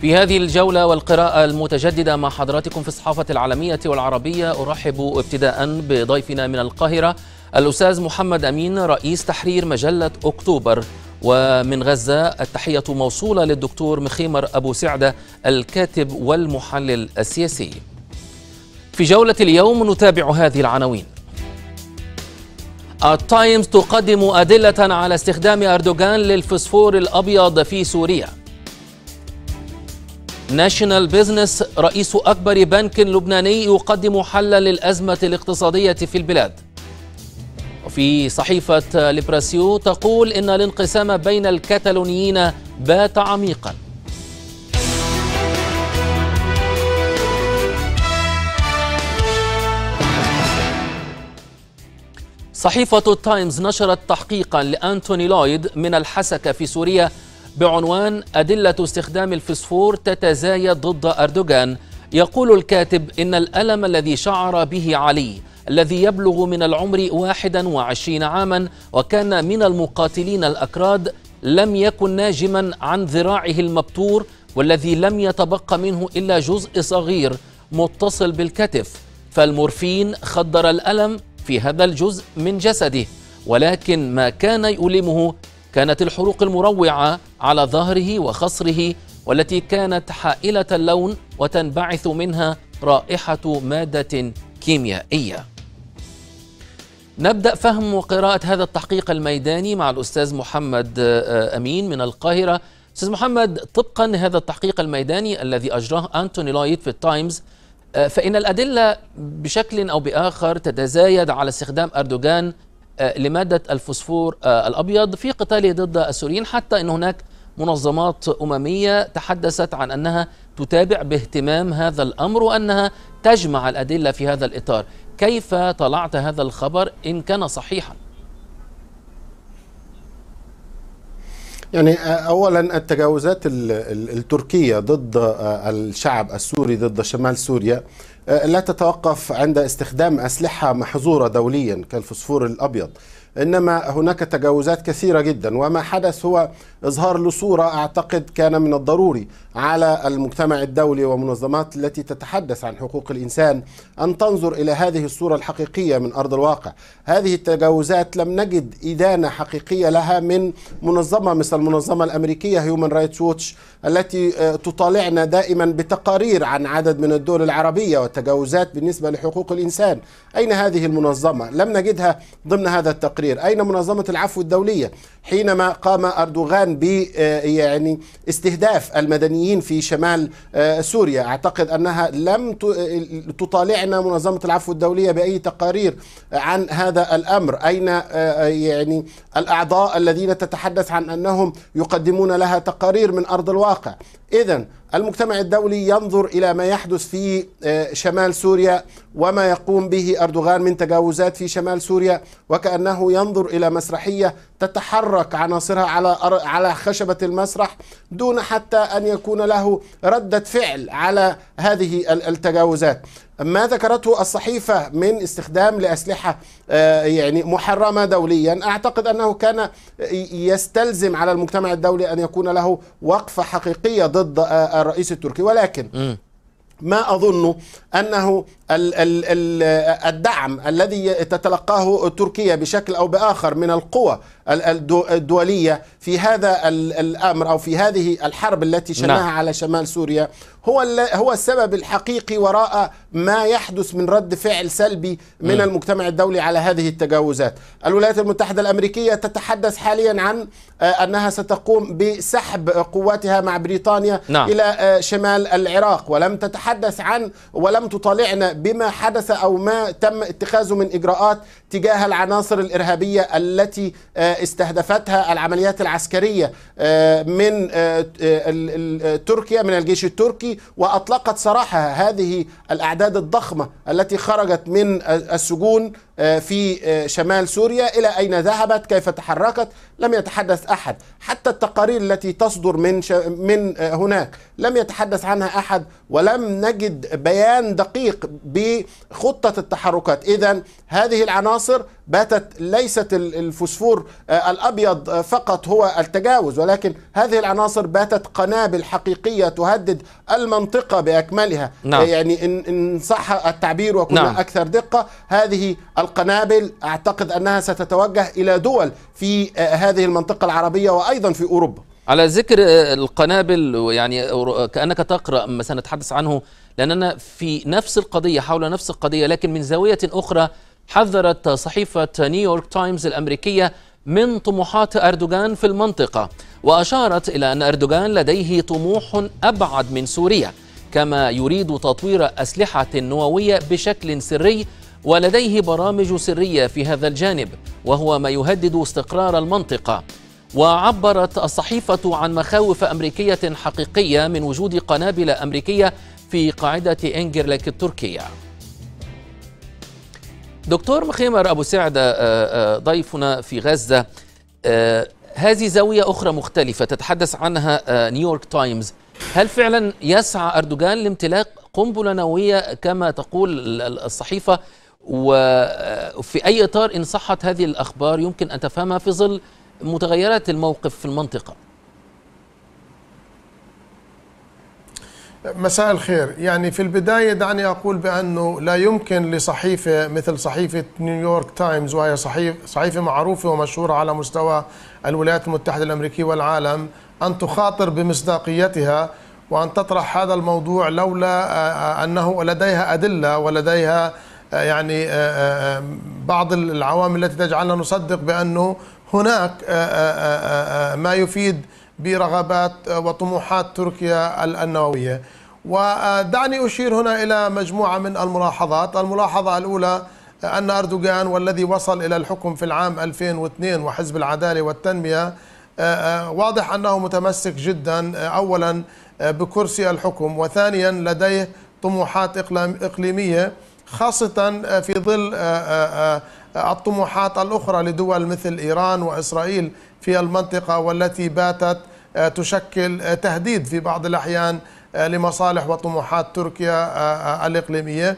في هذه الجولة والقراءة المتجددة مع حضراتكم في الصحافة العالمية والعربية أرحب ابتداء بضيفنا من القاهرة الأستاذ محمد أمين رئيس تحرير مجلة أكتوبر ومن غزة التحية موصولة للدكتور مخيمر أبو سعدة الكاتب والمحلل السياسي في جولة اليوم نتابع هذه العناوين التايمز تقدم أدلة على استخدام أردوغان للفسفور الأبيض في سوريا ناشونال بيزنس رئيس أكبر بنك لبناني يقدم حلا للأزمة الاقتصادية في البلاد وفي صحيفة ليبراسيو تقول إن الانقسام بين الكتالونيين بات عميقاً صحيفة التايمز نشرت تحقيقا لأنتوني لويد من الحسكة في سوريا بعنوان أدلة استخدام الفسفور تتزايد ضد أردوغان يقول الكاتب إن الألم الذي شعر به علي الذي يبلغ من العمر 21 عاما وكان من المقاتلين الأكراد لم يكن ناجما عن ذراعه المبتور والذي لم يتبقى منه إلا جزء صغير متصل بالكتف فالمورفين خدر الألم في هذا الجزء من جسده ولكن ما كان يؤلمه كانت الحروق المروعة على ظهره وخصره والتي كانت حائلة اللون وتنبعث منها رائحة مادة كيميائية نبدأ فهم وقراءة هذا التحقيق الميداني مع الأستاذ محمد آه، أمين من القاهرة أستاذ محمد طبقا لهذا التحقيق الميداني الذي أجراه أنتوني لايت في التايمز آه، فإن الأدلة بشكل أو بآخر تتزايد على استخدام أردوغان آه، لمادة الفوسفور آه، الأبيض في قتاله ضد السوريين حتى أن هناك منظمات أممية تحدثت عن أنها تتابع باهتمام هذا الأمر وأنها تجمع الأدلة في هذا الإطار كيف طلعت هذا الخبر إن كان صحيحاً؟ يعني آه، اولا التجاوزات التركيه ضد آه، الشعب السوري ضد شمال سوريا آه، لا تتوقف عند استخدام اسلحه محظوره دوليا كالفسفور الابيض إنما هناك تجاوزات كثيرة جدا وما حدث هو إظهار لصورة أعتقد كان من الضروري على المجتمع الدولي ومنظمات التي تتحدث عن حقوق الإنسان أن تنظر إلى هذه الصورة الحقيقية من أرض الواقع هذه التجاوزات لم نجد إدانة حقيقية لها من منظمة مثل المنظمة الأمريكية هيومن رايتس ووتش التي آه، تطالعنا دائما بتقارير عن عدد من الدول العربية والتجاوزات بالنسبة لحقوق الإنسان أين هذه المنظمة؟ لم نجدها ضمن هذا التقرير الشرير أين منظمة العفو الدولية حينما قام أردوغان ب آه، يعني استهداف المدنيين في شمال آه، سوريا أعتقد أنها لم آه، تطالعنا منظمة العفو الدولية بأي تقارير عن هذا الأمر أين يعني الأعضاء الذين تتحدث عن أنهم يقدمون لها تقارير من أرض الواقع إذا المجتمع الدولي ينظر إلى ما يحدث في آه، شمال سوريا وما يقوم به أردوغان من تجاوزات في شمال سوريا وكأنه ينظر إلى مسرحية تتحرك عناصرها على على خشبة المسرح دون حتى أن يكون له ردة فعل على هذه التجاوزات ما ذكرته الصحيفة من استخدام لأسلحة آه، يعني محرمة دوليا أعتقد أنه كان يستلزم على المجتمع الدولي أن يكون له وقفة حقيقية ضد آه، الرئيس التركي ولكن ما أظن أنه آه، الدعم الذي تتلقاه تركيا بشكل أو بآخر من القوى الدولية في هذا الأمر أو في هذه الحرب التي شناها نعم. على شمال سوريا هو هو السبب الحقيقي وراء ما يحدث من رد فعل سلبي من المجتمع الدولي على هذه التجاوزات. الولايات المتحده الامريكيه تتحدث حاليا عن آه، انها ستقوم بسحب قواتها مع بريطانيا نعم. الى آه، شمال العراق ولم تتحدث عن ولم تطالعنا بما حدث او ما تم اتخاذه من اجراءات تجاه العناصر الارهابيه التي آه، استهدفتها العمليات العسكريه من تركيا من الجيش التركي وأطلقت سراحها هذه الأعداد الضخمة التي خرجت من السجون آه، في آه، شمال سوريا إلى أين ذهبت كيف تحركت لم يتحدث أحد حتى التقارير التي تصدر من, من آه، هناك لم يتحدث عنها أحد ولم نجد بيان دقيق بخطة التحركات إذا هذه العناصر باتت ليست الفوسفور الأبيض فقط هو التجاوز ولكن هذه العناصر باتت قنابل حقيقية تهدد المنطقة بأكملها نعم. يعني إن صح التعبير وكنا نعم. أكثر دقة هذه القنابل أعتقد أنها ستتوجه إلى دول في آه، هذه المنطقة العربية وأيضا في أوروبا على ذكر آه، القنابل يعني كأنك تقرأ ما سنتحدث عنه لأننا في نفس القضية حول نفس القضية لكن من زاوية أخرى حذرت صحيفة نيويورك تايمز الأمريكية من طموحات أردوغان في المنطقة وأشارت إلى أن أردوغان لديه طموح أبعد من سوريا كما يريد تطوير أسلحة نووية بشكل سري ولديه برامج سرية في هذا الجانب وهو ما يهدد استقرار المنطقة وعبرت الصحيفة عن مخاوف أمريكية حقيقية من وجود قنابل أمريكية في قاعدة إنجرلك التركية دكتور مخيمر أبو سعد آه، آه، ضيفنا في غزة آه، هذه زاوية أخرى مختلفة تتحدث عنها نيويورك تايمز هل فعلا يسعى أردوغان لامتلاك قنبلة نووية كما تقول الصحيفة وفي أي إطار إن صحت هذه الأخبار يمكن أن تفهمها في ظل متغيرات الموقف في المنطقة مساء الخير يعني في البداية دعني أقول بأنه لا يمكن لصحيفة مثل صحيفة نيويورك تايمز وهي صحيفة معروفة ومشهورة على مستوى الولايات المتحدة الأمريكية والعالم أن تخاطر بمصداقيتها وأن تطرح هذا الموضوع لولا أنه لديها أدلة ولديها آه، يعني آه، آه، بعض العوامل التي تجعلنا نصدق بانه هناك ما يفيد برغبات وطموحات تركيا النوويه ودعني اشير هنا الى مجموعه من الملاحظات، الملاحظه الاولى ان اردوغان والذي وصل الى الحكم في العام 2002 وحزب العداله والتنميه واضح انه متمسك جدا اولا بكرسي الحكم وثانيا لديه طموحات اقليميه خاصة آه، في ظل آه، آه، الطموحات الأخرى لدول مثل إيران وإسرائيل في المنطقة والتي باتت تشكل تهديد في بعض الأحيان لمصالح وطموحات تركيا الإقليمية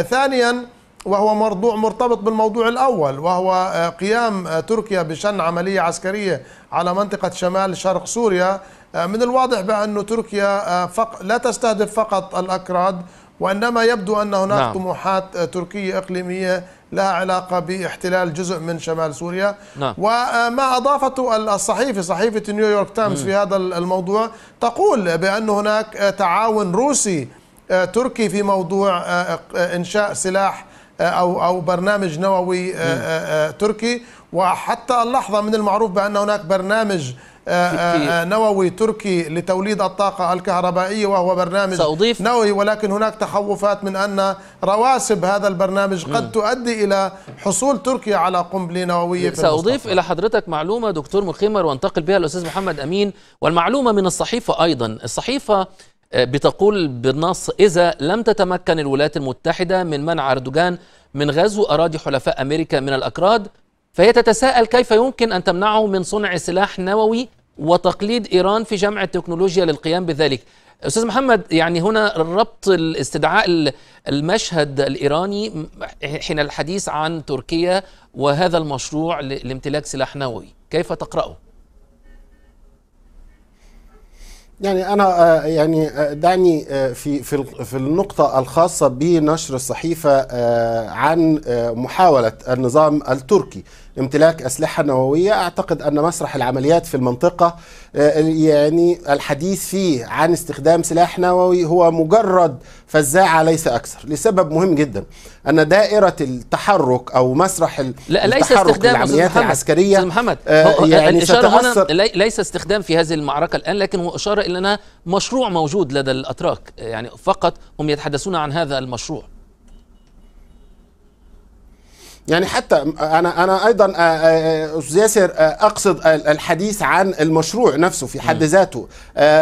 ثانيا وهو موضوع مرتبط بالموضوع الأول وهو قيام تركيا بشن عملية عسكرية على منطقة شمال شرق سوريا من الواضح بأن تركيا لا تستهدف فقط الأكراد وإنما يبدو أن هناك نعم. طموحات تركية إقليمية لها علاقة باحتلال جزء من شمال سوريا نعم. وما أضافته الصحيفة صحيفة نيويورك تايمز في هذا الموضوع تقول بأن هناك تعاون روسي آه، تركي في موضوع آه، آه، إنشاء سلاح أو أو برنامج نووي تركي وحتى اللحظة من المعروف بأن هناك برنامج آه، آه، آه، نووي تركي لتوليد الطاقة الكهربائية وهو برنامج سأضيف نووي ولكن هناك تخوفات من أن رواسب هذا البرنامج قد م. تؤدي إلى حصول تركيا على قنبلة نووية في سأضيف المستقبل. إلى حضرتك معلومة دكتور مخيمر وانتقل بها الأستاذ محمد أمين والمعلومة من الصحيفة أيضا الصحيفة بتقول بالنص إذا لم تتمكن الولايات المتحدة من منع أردوغان من غزو أراضي حلفاء أمريكا من الأكراد فهي تتساءل كيف يمكن أن تمنعه من صنع سلاح نووي وتقليد إيران في جمع التكنولوجيا للقيام بذلك أستاذ محمد يعني هنا ربط الاستدعاء المشهد الإيراني حين الحديث عن تركيا وهذا المشروع لامتلاك سلاح نووي كيف تقرأه؟ يعني انا آه، يعني آه، دعني آه، في في في النقطه الخاصه بنشر الصحيفه عن محاوله النظام التركي امتلاك أسلحة نووية أعتقد أن مسرح العمليات في المنطقة آه، يعني الحديث فيه عن استخدام سلاح نووي هو مجرد فزاعة ليس أكثر لسبب مهم جدا أن دائرة التحرك أو مسرح لا التحرك ليس استخدام العمليات محمد. العسكرية محمد. آه يعني ستأثر ليس استخدام في هذه المعركة الآن لكن هو إشارة إلى أنها مشروع موجود لدى الأتراك يعني فقط هم يتحدثون عن هذا المشروع يعني حتى انا انا ايضا آه، آه، استاذ ياسر آه، اقصد الحديث عن المشروع نفسه في حد ذاته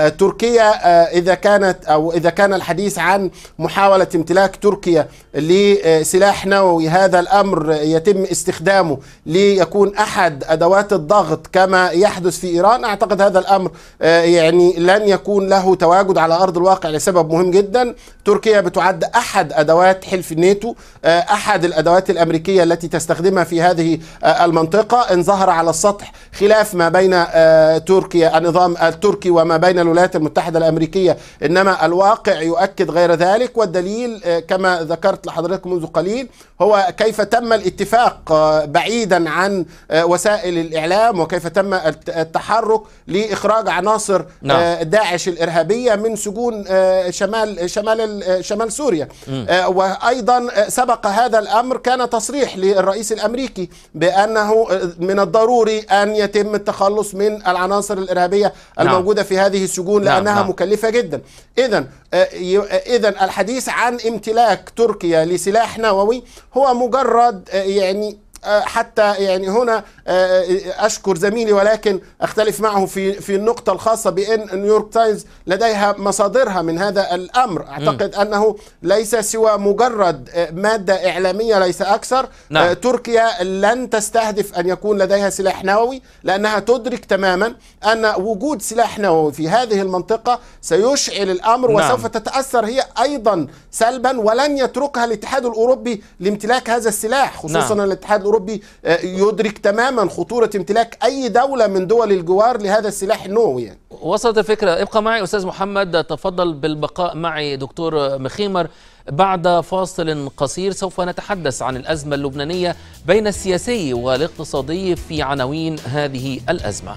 تركيا اذا كانت او اذا كان الحديث عن محاوله امتلاك تركيا لسلاح نووي هذا الامر يتم استخدامه ليكون احد ادوات الضغط كما يحدث في ايران اعتقد هذا الامر يعني لن يكون له تواجد على ارض الواقع لسبب مهم جدا تركيا بتعد احد ادوات حلف الناتو احد الادوات الامريكيه التي تستخدمها في هذه آه، المنطقة إن ظهر على السطح خلاف ما بين آه، تركيا النظام التركي وما بين الولايات المتحدة الأمريكية إنما الواقع يؤكد غير ذلك والدليل آه، كما ذكرت لحضرتك منذ قليل هو كيف تم الاتفاق بعيدا عن وسائل الإعلام وكيف تم التحرك لإخراج عناصر نعم. داعش الإرهابية من سجون شمال شمال شمال سوريا م. وأيضا سبق هذا الأمر كان تصريح للرئيس الامريكي بانه آه، من الضروري ان يتم التخلص من العناصر الارهابيه نعم. الموجوده في هذه السجون نعم، لانها نعم. مكلفه جدا اذا آه، آه، اذا الحديث عن امتلاك تركيا لسلاح نووي هو مجرد يعني حتى يعني هنا اشكر زميلي ولكن اختلف معه في في النقطه الخاصه بان نيويورك تايمز لديها مصادرها من هذا الامر اعتقد م. انه ليس سوى مجرد آه، ماده اعلاميه ليس اكثر آه، نعم. تركيا لن تستهدف ان يكون لديها سلاح نووي لانها تدرك تماما ان وجود سلاح نووي في هذه المنطقه سيشعل الامر نعم. وسوف تتاثر هي ايضا سلبا ولن يتركها الاتحاد الاوروبي لامتلاك هذا السلاح خصوصا نعم. الاتحاد الاوروبي آه، يدرك تماما زمن خطورة امتلاك أي دولة من دول الجوار لهذا السلاح النووي يعني. وصلت الفكرة ابقى معي أستاذ محمد تفضل بالبقاء معي دكتور مخيمر بعد فاصل قصير سوف نتحدث عن الأزمة اللبنانية بين السياسي والاقتصادي في عناوين هذه الأزمة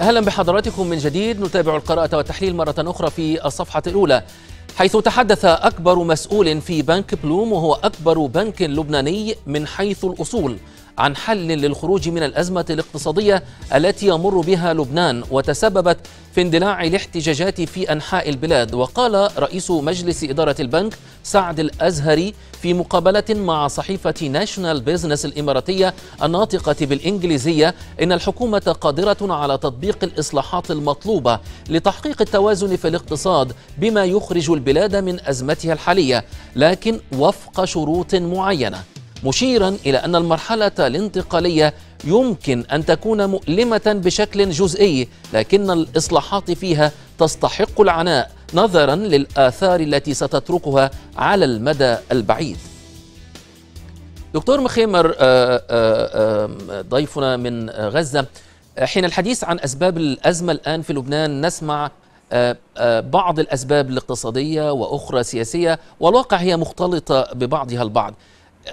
أهلا بحضراتكم من جديد نتابع القراءة والتحليل مرة أخرى في الصفحة الأولى حيث تحدث أكبر مسؤول في بنك بلوم وهو أكبر بنك لبناني من حيث الأصول عن حل للخروج من الأزمة الاقتصادية التي يمر بها لبنان وتسببت في اندلاع الاحتجاجات في أنحاء البلاد وقال رئيس مجلس إدارة البنك سعد الأزهري في مقابلة مع صحيفة ناشونال بيزنس الإماراتية الناطقة بالإنجليزية إن الحكومة قادرة على تطبيق الإصلاحات المطلوبة لتحقيق التوازن في الاقتصاد بما يخرج البلاد من أزمتها الحالية لكن وفق شروط معينة مشيرا إلى أن المرحلة الانتقالية يمكن أن تكون مؤلمة بشكل جزئي لكن الإصلاحات فيها تستحق العناء نظرا للآثار التي ستتركها على المدى البعيد دكتور مخيمر آه، آه، ضيفنا من غزة حين الحديث عن أسباب الأزمة الآن في لبنان نسمع آه، بعض الأسباب الاقتصادية وأخرى سياسية والواقع هي مختلطة ببعضها البعض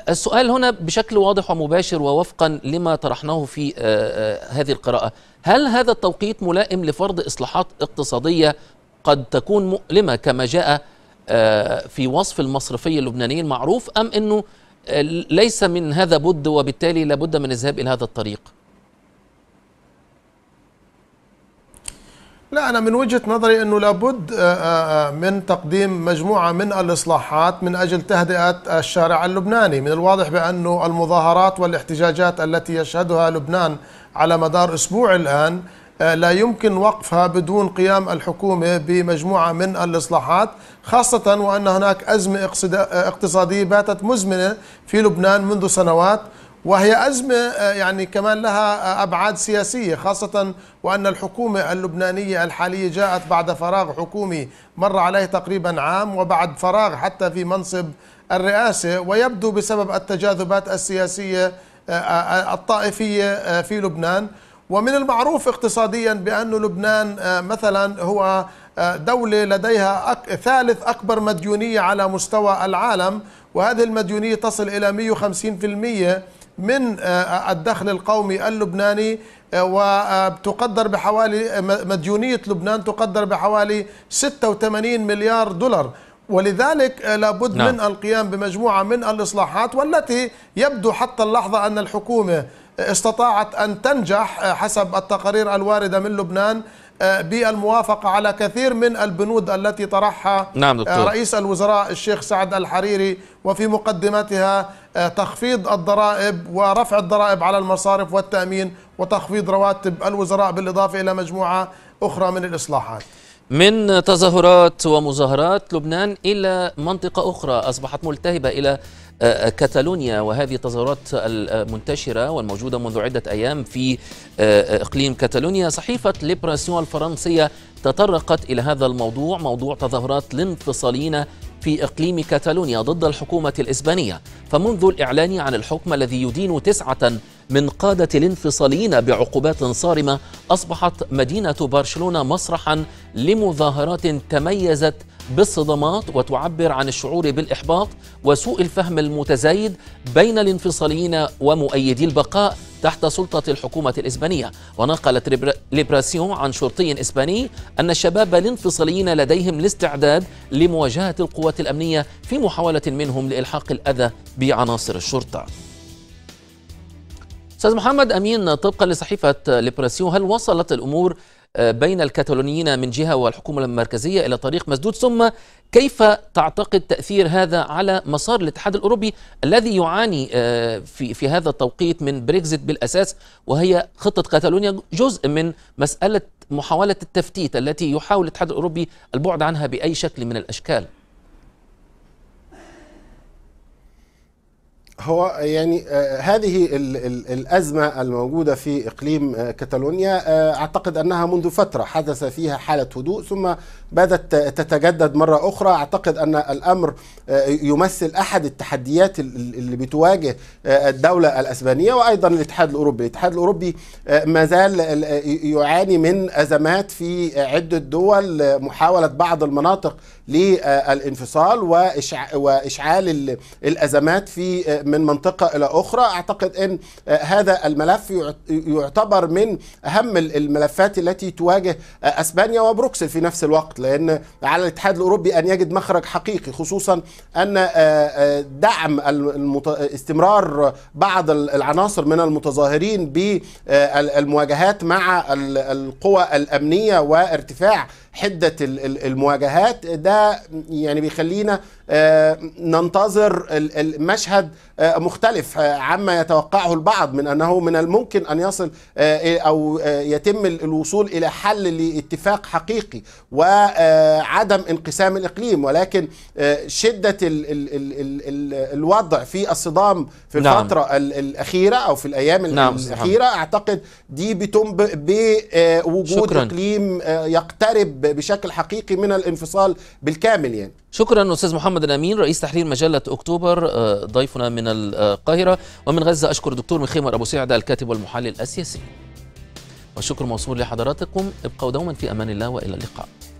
السؤال هنا بشكل واضح ومباشر ووفقا لما طرحناه في آه، آه، هذه القراءة هل هذا التوقيت ملائم لفرض إصلاحات اقتصادية قد تكون مؤلمة كما جاء آه، في وصف المصرفي اللبناني المعروف أم أنه ليس من هذا بد وبالتالي لابد من الذهاب إلى هذا الطريق لا أنا من وجهة نظري أنه لابد آه، آه، آه، من تقديم مجموعة من الإصلاحات من أجل تهدئة الشارع اللبناني من الواضح بأنه المظاهرات والاحتجاجات التي يشهدها لبنان على مدار أسبوع الآن لا يمكن وقفها بدون قيام الحكومة بمجموعة من الإصلاحات خاصة وأن هناك أزمة اقتصادية باتت مزمنة في لبنان منذ سنوات وهي أزمة آه، يعني كمان لها آه، أبعاد سياسية خاصة وأن الحكومة اللبنانية الحالية جاءت بعد فراغ حكومي مر عليه تقريبا عام وبعد فراغ حتى في منصب الرئاسة ويبدو بسبب التجاذبات السياسية آه، الطائفية في لبنان ومن المعروف اقتصاديا بأن لبنان مثلا هو دولة لديها ثالث أكبر مديونية على مستوى العالم وهذه المديونية تصل إلى 150% من آه، الدخل القومي اللبناني آه، وتقدر بحوالي آه، مديونية لبنان تقدر بحوالي 86 مليار دولار ولذلك لابد نعم. من القيام بمجموعة من الإصلاحات والتي يبدو حتى اللحظة أن الحكومة استطاعت أن تنجح حسب التقارير الواردة من لبنان بالموافقة على كثير من البنود التي طرحها نعم دكتور. رئيس الوزراء الشيخ سعد الحريري وفي مقدمتها آه، تخفيض الضرائب ورفع الضرائب على المصارف والتأمين وتخفيض رواتب الوزراء بالإضافة إلى مجموعة أخرى من الإصلاحات من تظاهرات ومظاهرات لبنان إلى منطقة أخرى أصبحت ملتهبة إلى كاتالونيا وهذه التظاهرات المنتشرة والموجودة منذ عدة أيام في إقليم كاتالونيا صحيفة ليبراسيون الفرنسية تطرقت إلى هذا الموضوع موضوع تظاهرات الانفصاليين في إقليم كاتالونيا ضد الحكومة الإسبانية فمنذ الإعلان عن الحكم الذي يدين تسعة من قادة الانفصاليين بعقوبات صارمة أصبحت مدينة برشلونة مسرحا لمظاهرات تميزت بالصدمات وتعبر عن الشعور بالاحباط وسوء الفهم المتزايد بين الانفصاليين ومؤيدي البقاء تحت سلطة الحكومة الإسبانية ونقلت ليبراسيون عن شرطي إسباني أن الشباب الانفصاليين لديهم الاستعداد لمواجهة القوات الأمنية في محاولة منهم لإلحاق الأذى بعناصر الشرطة أستاذ محمد أمين طبقا لصحيفة ليبراسيون هل وصلت الأمور بين الكتالونيين من جهة والحكومة المركزية إلى طريق مسدود ثم كيف تعتقد تأثير هذا على مسار الاتحاد الأوروبي الذي يعاني آه، في, في هذا التوقيت من بريكزيت بالأساس وهي خطة كاتالونيا جزء من مسألة محاولة التفتيت التي يحاول الاتحاد الأوروبي البعد عنها بأي شكل من الأشكال هو يعني آه، هذه الأزمة الموجودة في إقليم آه، كتالونيا آه، أعتقد أنها منذ فترة حدث فيها حالة هدوء ثم بدأت تتجدد مرة أخرى أعتقد أن الأمر يمثل أحد التحديات اللي بتواجه الدولة الأسبانية وأيضا الاتحاد الأوروبي الاتحاد الأوروبي ما زال يعاني من أزمات في عدة دول محاولة بعض المناطق للانفصال وإشعال الأزمات في من منطقة إلى أخرى أعتقد أن آه، هذا الملف يعتبر من أهم الملفات التي تواجه آه، أسبانيا وبروكسل في نفس الوقت لأن على الاتحاد الأوروبي أن يجد مخرج حقيقي خصوصا أن آه، دعم استمرار بعض العناصر من المتظاهرين بالمواجهات مع القوى الأمنية وارتفاع حده المواجهات ده يعني بيخلينا آه، ننتظر المشهد آه، مختلف آه، عما يتوقعه البعض من انه من الممكن ان يصل او يتم الوصول الى حل لاتفاق حقيقي وعدم انقسام الاقليم ولكن شده الوضع في الصدام في نعم. الفتره نعم. الاخيره او في الايام نعم. الاخيره اعتقد دي بتنبئ بوجود شكرا. اقليم يقترب بشكل حقيقي من الانفصال بالكامل يعني شكرا استاذ محمد الامين رئيس تحرير مجله اكتوبر آه، ضيفنا من آه، القاهره ومن غزه اشكر الدكتور مخيمر ابو سعد الكاتب والمحلل السياسي والشكر موصول لحضراتكم ابقوا دوما في امان الله والى اللقاء